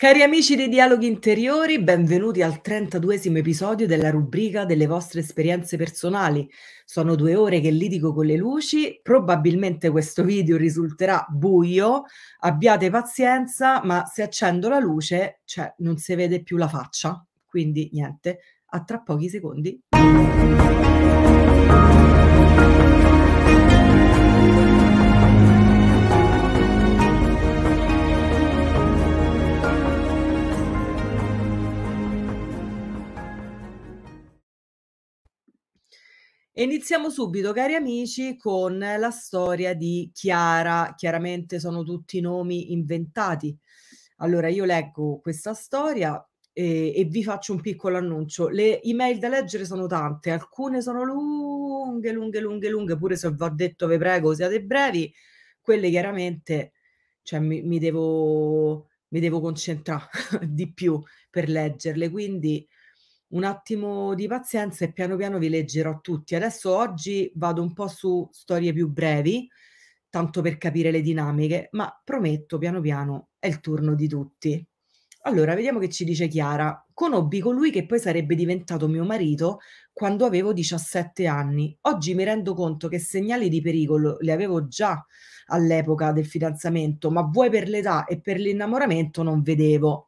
Cari amici dei Dialoghi Interiori, benvenuti al 32 episodio della rubrica delle vostre esperienze personali. Sono due ore che litigo con le luci, probabilmente questo video risulterà buio, abbiate pazienza, ma se accendo la luce, cioè, non si vede più la faccia. Quindi niente, a tra pochi secondi. iniziamo subito, cari amici, con la storia di Chiara. Chiaramente sono tutti nomi inventati. Allora, io leggo questa storia e, e vi faccio un piccolo annuncio. Le email da leggere sono tante, alcune sono lunghe, lunghe, lunghe, lunghe, pure se vi ho detto, vi prego, siate brevi. Quelle chiaramente, cioè, mi, mi devo mi devo concentrare di più per leggerle, quindi un attimo di pazienza e piano piano vi leggerò tutti. Adesso oggi vado un po' su storie più brevi, tanto per capire le dinamiche, ma prometto piano piano è il turno di tutti. Allora, vediamo che ci dice Chiara. Conobbi colui che poi sarebbe diventato mio marito quando avevo 17 anni. Oggi mi rendo conto che segnali di pericolo li avevo già all'epoca del fidanzamento, ma vuoi per l'età e per l'innamoramento non vedevo.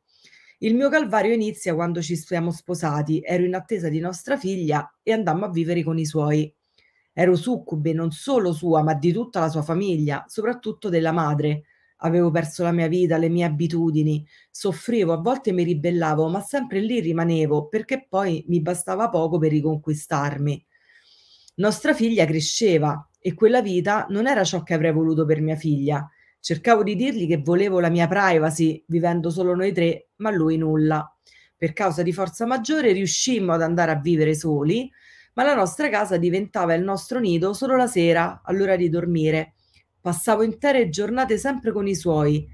Il mio calvario inizia quando ci siamo sposati, ero in attesa di nostra figlia e andammo a vivere con i suoi. Ero succube non solo sua, ma di tutta la sua famiglia, soprattutto della madre. Avevo perso la mia vita, le mie abitudini, soffrivo, a volte mi ribellavo, ma sempre lì rimanevo perché poi mi bastava poco per riconquistarmi. Nostra figlia cresceva e quella vita non era ciò che avrei voluto per mia figlia Cercavo di dirgli che volevo la mia privacy vivendo solo noi tre, ma lui nulla. Per causa di forza maggiore riuscimmo ad andare a vivere soli, ma la nostra casa diventava il nostro nido solo la sera, all'ora di dormire. Passavo intere giornate sempre con i suoi.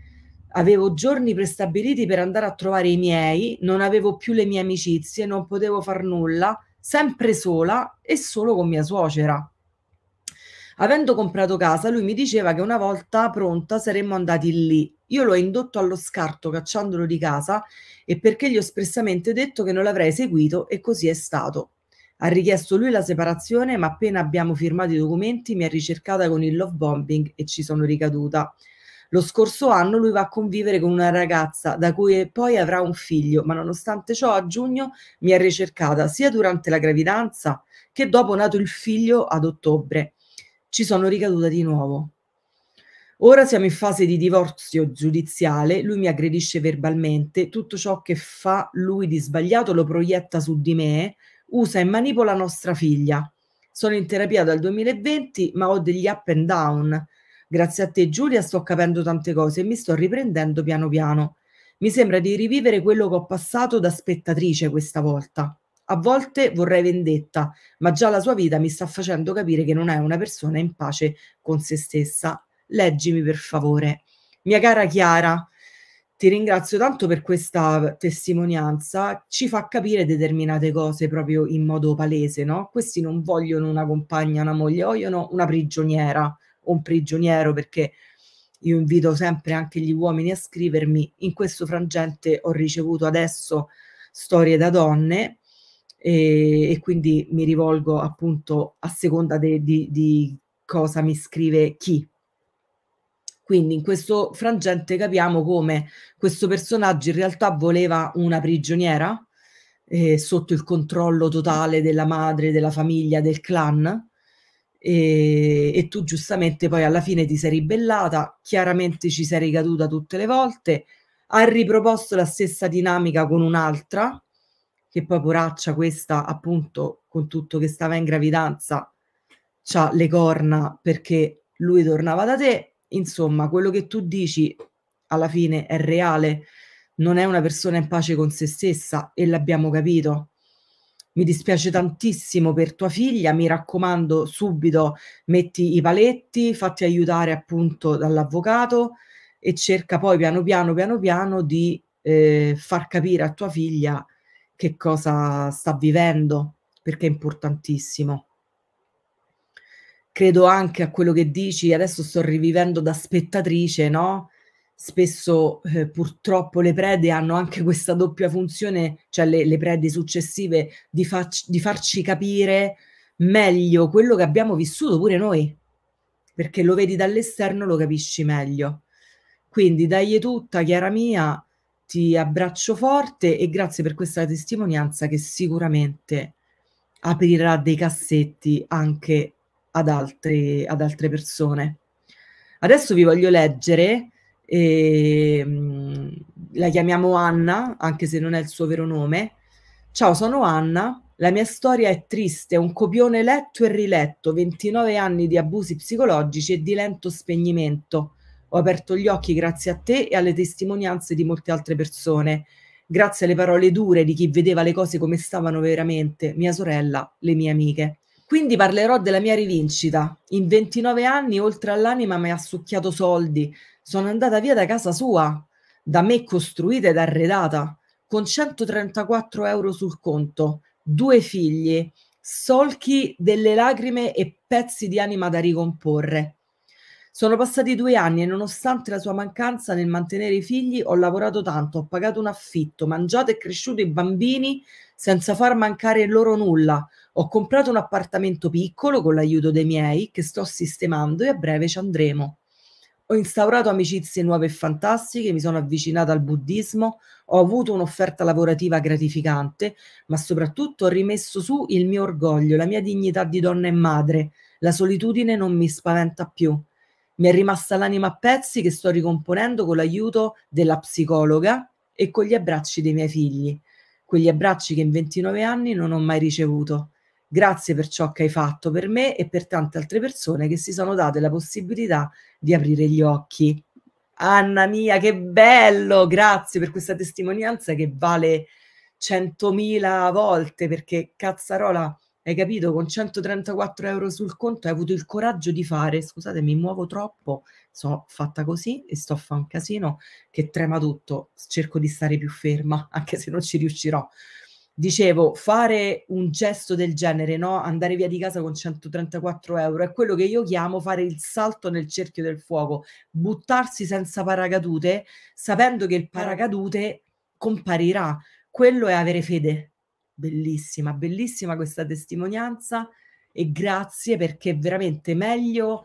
Avevo giorni prestabiliti per andare a trovare i miei, non avevo più le mie amicizie, non potevo far nulla, sempre sola e solo con mia suocera. Avendo comprato casa, lui mi diceva che una volta pronta saremmo andati lì. Io l'ho indotto allo scarto cacciandolo di casa e perché gli ho espressamente detto che non l'avrei seguito e così è stato. Ha richiesto lui la separazione, ma appena abbiamo firmato i documenti mi ha ricercata con il love bombing e ci sono ricaduta. Lo scorso anno lui va a convivere con una ragazza da cui poi avrà un figlio, ma nonostante ciò a giugno mi ha ricercata sia durante la gravidanza che dopo nato il figlio ad ottobre ci sono ricaduta di nuovo. Ora siamo in fase di divorzio giudiziale, lui mi aggredisce verbalmente, tutto ciò che fa lui di sbagliato lo proietta su di me, usa e manipola nostra figlia. Sono in terapia dal 2020, ma ho degli up and down. Grazie a te Giulia sto capendo tante cose e mi sto riprendendo piano piano. Mi sembra di rivivere quello che ho passato da spettatrice questa volta. A volte vorrei vendetta, ma già la sua vita mi sta facendo capire che non è una persona in pace con se stessa. Leggimi per favore. Mia cara Chiara, ti ringrazio tanto per questa testimonianza, ci fa capire determinate cose proprio in modo palese, no? Questi non vogliono una compagna, una moglie, vogliono una prigioniera o un prigioniero perché io invito sempre anche gli uomini a scrivermi, in questo frangente ho ricevuto adesso storie da donne e, e quindi mi rivolgo appunto a seconda de, di, di cosa mi scrive chi. Quindi in questo frangente capiamo come questo personaggio in realtà voleva una prigioniera eh, sotto il controllo totale della madre, della famiglia, del clan. E, e, tu giustamente poi alla fine ti sei ribellata, chiaramente ci sei ricaduta tutte le volte, hai riproposto la stessa dinamica con un'altra che poi poraccia questa appunto con tutto che stava in gravidanza ha le corna perché lui tornava da te insomma quello che tu dici alla fine è reale non è una persona in pace con se stessa e l'abbiamo capito mi dispiace tantissimo per tua figlia, mi raccomando subito metti i paletti, fatti aiutare appunto dall'avvocato e cerca poi piano piano piano piano di eh, far capire a tua figlia che cosa sta vivendo, perché è importantissimo. Credo anche a quello che dici, adesso sto rivivendo da spettatrice, no? Spesso eh, purtroppo le prede hanno anche questa doppia funzione, cioè le, le prede successive, di, fac- di farci capire meglio quello che abbiamo vissuto pure noi, perché lo vedi dall'esterno, lo capisci meglio. Quindi dagli tutta, Chiara mia, ti abbraccio forte e grazie per questa testimonianza che sicuramente aprirà dei cassetti anche ad altre, ad altre persone. Adesso vi voglio leggere, eh, la chiamiamo Anna, anche se non è il suo vero nome. Ciao, sono Anna, la mia storia è triste, un copione letto e riletto, 29 anni di abusi psicologici e di lento spegnimento ho aperto gli occhi grazie a te e alle testimonianze di molte altre persone, grazie alle parole dure di chi vedeva le cose come stavano veramente, mia sorella, le mie amiche. Quindi parlerò della mia rivincita. In 29 anni, oltre all'anima, mi ha succhiato soldi. Sono andata via da casa sua, da me costruita ed arredata, con 134 euro sul conto, due figli, solchi delle lacrime e pezzi di anima da ricomporre. Sono passati due anni e nonostante la sua mancanza nel mantenere i figli, ho lavorato tanto, ho pagato un affitto, mangiato e cresciuto i bambini senza far mancare loro nulla. Ho comprato un appartamento piccolo con l'aiuto dei miei che sto sistemando e a breve ci andremo. Ho instaurato amicizie nuove e fantastiche, mi sono avvicinata al buddismo, ho avuto un'offerta lavorativa gratificante, ma soprattutto ho rimesso su il mio orgoglio, la mia dignità di donna e madre. La solitudine non mi spaventa più mi è rimasta l'anima a pezzi che sto ricomponendo con l'aiuto della psicologa e con gli abbracci dei miei figli, quegli abbracci che in 29 anni non ho mai ricevuto. Grazie per ciò che hai fatto per me e per tante altre persone che si sono date la possibilità di aprire gli occhi. Anna mia, che bello! Grazie per questa testimonianza che vale centomila volte perché cazzarola hai capito? Con 134 euro sul conto hai avuto il coraggio di fare, scusate, mi muovo troppo, sono fatta così e sto a fare un casino che trema tutto, cerco di stare più ferma, anche se non ci riuscirò. Dicevo, fare un gesto del genere, no? andare via di casa con 134 euro, è quello che io chiamo fare il salto nel cerchio del fuoco, buttarsi senza paracadute, sapendo che il certo. paracadute comparirà. Quello è avere fede, Bellissima, bellissima questa testimonianza e grazie perché è veramente meglio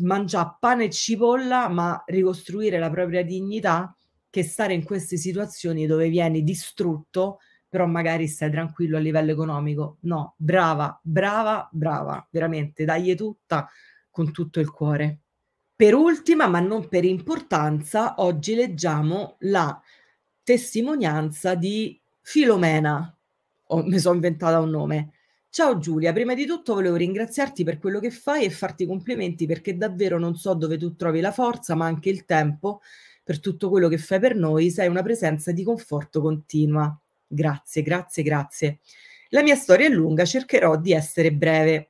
mangiare pane e cipolla ma ricostruire la propria dignità che stare in queste situazioni dove vieni distrutto però magari stai tranquillo a livello economico. No, brava, brava, brava, veramente, dagli tutta con tutto il cuore. Per ultima, ma non per importanza, oggi leggiamo la testimonianza di Filomena, oh, mi sono inventata un nome. Ciao Giulia, prima di tutto volevo ringraziarti per quello che fai e farti complimenti perché davvero non so dove tu trovi la forza, ma anche il tempo per tutto quello che fai per noi, sei una presenza di conforto continua. Grazie, grazie, grazie. La mia storia è lunga, cercherò di essere breve.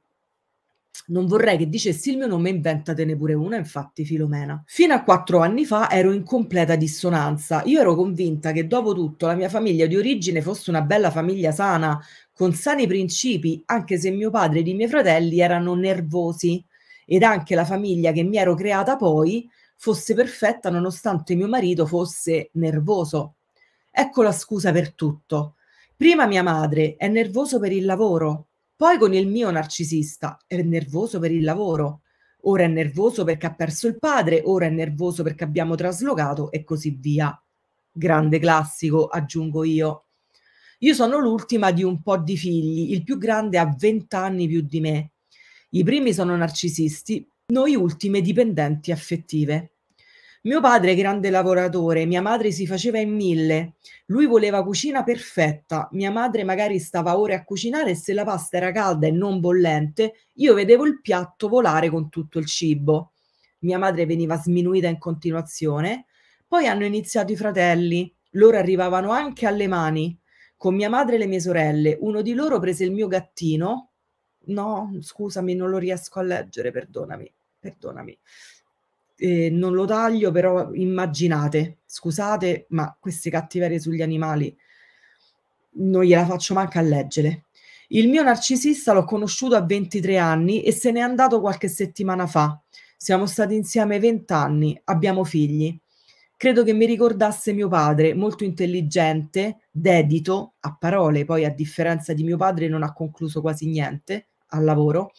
Non vorrei che dicessi il mio nome, inventatene pure una, infatti Filomena. Fino a quattro anni fa ero in completa dissonanza. Io ero convinta che dopo tutto la mia famiglia di origine fosse una bella famiglia sana, con sani principi, anche se mio padre ed i miei fratelli erano nervosi ed anche la famiglia che mi ero creata poi fosse perfetta nonostante mio marito fosse nervoso. Ecco la scusa per tutto. Prima mia madre è nervoso per il lavoro, poi con il mio narcisista è nervoso per il lavoro, ora è nervoso perché ha perso il padre, ora è nervoso perché abbiamo traslocato e così via. Grande classico, aggiungo io. Io sono l'ultima di un po' di figli, il più grande ha 20 anni più di me. I primi sono narcisisti, noi ultime dipendenti affettive. Mio padre, grande lavoratore, mia madre si faceva in mille. Lui voleva cucina perfetta. Mia madre magari stava ore a cucinare e se la pasta era calda e non bollente, io vedevo il piatto volare con tutto il cibo. Mia madre veniva sminuita in continuazione. Poi hanno iniziato i fratelli. Loro arrivavano anche alle mani. Con mia madre e le mie sorelle, uno di loro prese il mio gattino. No, scusami, non lo riesco a leggere, perdonami, perdonami eh, non lo taglio, però immaginate, scusate, ma queste cattiverie sugli animali non gliela faccio manca a leggere. Il mio narcisista l'ho conosciuto a 23 anni e se n'è andato qualche settimana fa. Siamo stati insieme 20 anni, abbiamo figli. Credo che mi ricordasse mio padre, molto intelligente, dedito, a parole, poi a differenza di mio padre non ha concluso quasi niente al lavoro.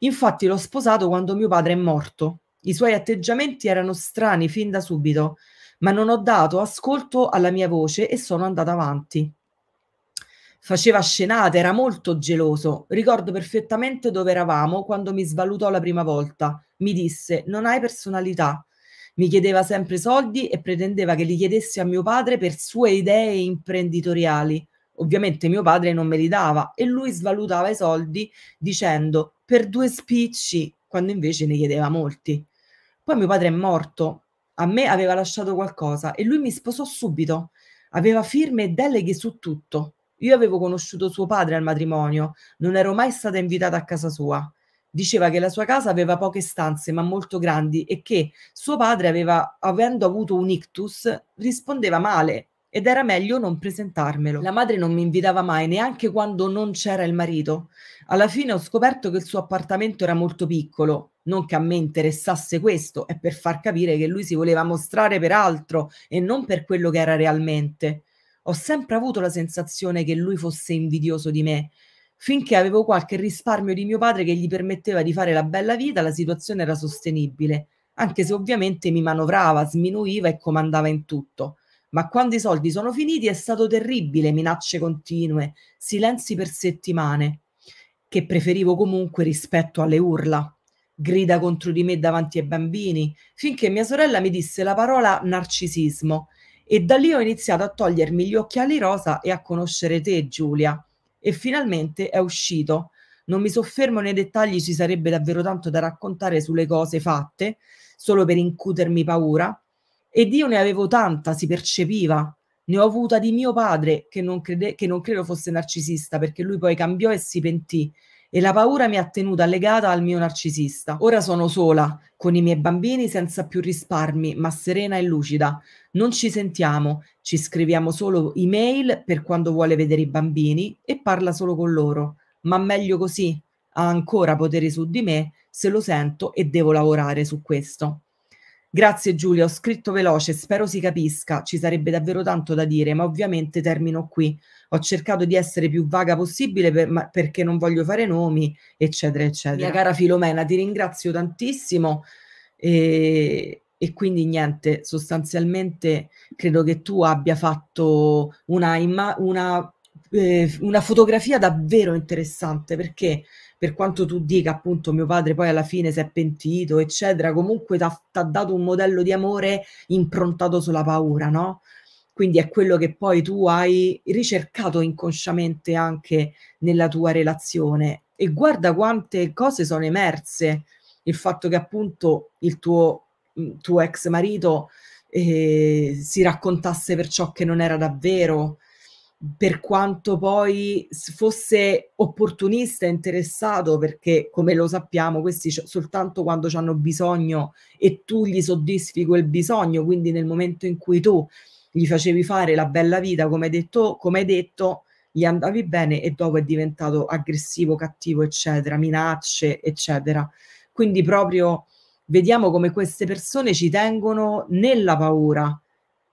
Infatti l'ho sposato quando mio padre è morto. I suoi atteggiamenti erano strani fin da subito, ma non ho dato ascolto alla mia voce e sono andata avanti. Faceva scenate, era molto geloso. Ricordo perfettamente dove eravamo quando mi svalutò la prima volta. Mi disse: Non hai personalità. Mi chiedeva sempre soldi e pretendeva che li chiedessi a mio padre per sue idee imprenditoriali. Ovviamente mio padre non me li dava e lui svalutava i soldi dicendo per due spicci, quando invece ne chiedeva molti. Poi mio padre è morto, a me aveva lasciato qualcosa e lui mi sposò subito. Aveva firme e deleghe su tutto. Io avevo conosciuto suo padre al matrimonio, non ero mai stata invitata a casa sua. Diceva che la sua casa aveva poche stanze ma molto grandi e che suo padre, aveva, avendo avuto un ictus, rispondeva male ed era meglio non presentarmelo. La madre non mi invitava mai, neanche quando non c'era il marito. Alla fine ho scoperto che il suo appartamento era molto piccolo. Non che a me interessasse questo, è per far capire che lui si voleva mostrare per altro e non per quello che era realmente. Ho sempre avuto la sensazione che lui fosse invidioso di me. Finché avevo qualche risparmio di mio padre che gli permetteva di fare la bella vita, la situazione era sostenibile, anche se ovviamente mi manovrava, sminuiva e comandava in tutto. Ma quando i soldi sono finiti è stato terribile, minacce continue, silenzi per settimane, che preferivo comunque rispetto alle urla, grida contro di me davanti ai bambini, finché mia sorella mi disse la parola narcisismo e da lì ho iniziato a togliermi gli occhiali rosa e a conoscere te, Giulia. E finalmente è uscito. Non mi soffermo nei dettagli, ci sarebbe davvero tanto da raccontare sulle cose fatte, solo per incutermi paura, ed io ne avevo tanta, si percepiva. Ne ho avuta di mio padre, che non, crede, che non credo fosse narcisista, perché lui poi cambiò e si pentì e la paura mi ha tenuta legata al mio narcisista. Ora sono sola, con i miei bambini senza più risparmi, ma serena e lucida. Non ci sentiamo, ci scriviamo solo email per quando vuole vedere i bambini e parla solo con loro. Ma meglio così, ha ancora potere su di me se lo sento e devo lavorare su questo. Grazie Giulia, ho scritto veloce, spero si capisca, ci sarebbe davvero tanto da dire, ma ovviamente termino qui. Ho cercato di essere più vaga possibile per, ma, perché non voglio fare nomi, eccetera, eccetera. Mia cara Filomena, ti ringrazio tantissimo e, e quindi niente, sostanzialmente credo che tu abbia fatto una, una, eh, una fotografia davvero interessante perché per quanto tu dica appunto mio padre poi alla fine si è pentito, eccetera, comunque ti ha dato un modello di amore improntato sulla paura, no? Quindi è quello che poi tu hai ricercato inconsciamente anche nella tua relazione. E guarda quante cose sono emerse. Il fatto che appunto il tuo, mm, tuo ex marito eh, si raccontasse per ciò che non era davvero, per quanto poi fosse opportunista e interessato, perché come lo sappiamo, questi soltanto quando hanno bisogno e tu gli soddisfi quel bisogno, quindi nel momento in cui tu gli facevi fare la bella vita, come hai detto, come hai detto gli andavi bene e dopo è diventato aggressivo, cattivo, eccetera, minacce, eccetera. Quindi proprio vediamo come queste persone ci tengono nella paura.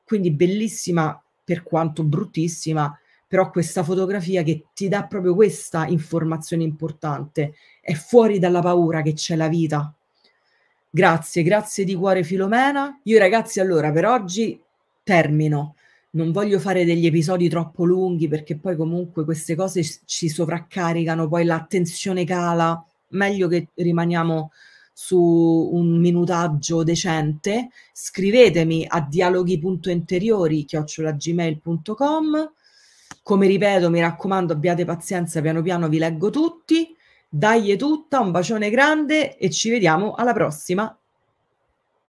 Quindi bellissima per quanto bruttissima, però questa fotografia che ti dà proprio questa informazione importante, è fuori dalla paura che c'è la vita. Grazie, grazie di cuore Filomena. Io ragazzi allora per oggi termino. Non voglio fare degli episodi troppo lunghi perché poi comunque queste cose ci sovraccaricano, poi l'attenzione cala, meglio che rimaniamo su un minutaggio decente, scrivetemi a dialoghi.interiori.gmail.com. Come ripeto, mi raccomando, abbiate pazienza, piano piano vi leggo tutti. Dagli tutta, un bacione grande e ci vediamo alla prossima.